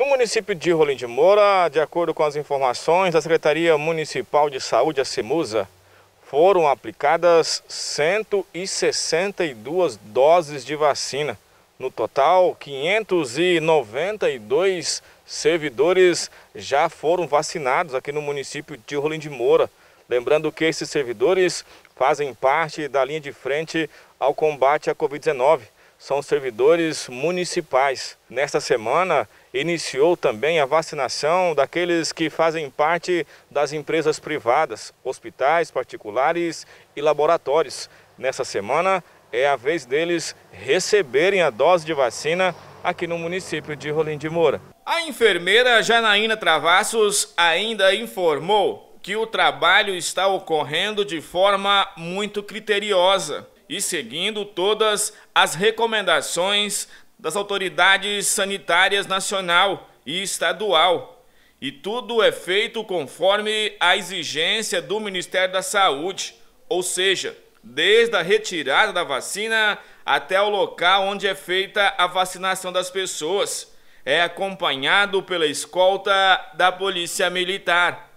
No município de Rolim de Moura, de acordo com as informações da Secretaria Municipal de Saúde, a CEMUSA, foram aplicadas 162 doses de vacina. No total, 592 servidores já foram vacinados aqui no município de Rolim de Moura. Lembrando que esses servidores fazem parte da linha de frente ao combate à Covid-19 são servidores municipais. Nesta semana, iniciou também a vacinação daqueles que fazem parte das empresas privadas, hospitais particulares e laboratórios. Nessa semana, é a vez deles receberem a dose de vacina aqui no município de Rolim de Moura. A enfermeira Janaína Travassos ainda informou que o trabalho está ocorrendo de forma muito criteriosa e seguindo todas as recomendações das autoridades sanitárias nacional e estadual. E tudo é feito conforme a exigência do Ministério da Saúde, ou seja, desde a retirada da vacina até o local onde é feita a vacinação das pessoas. É acompanhado pela escolta da Polícia Militar.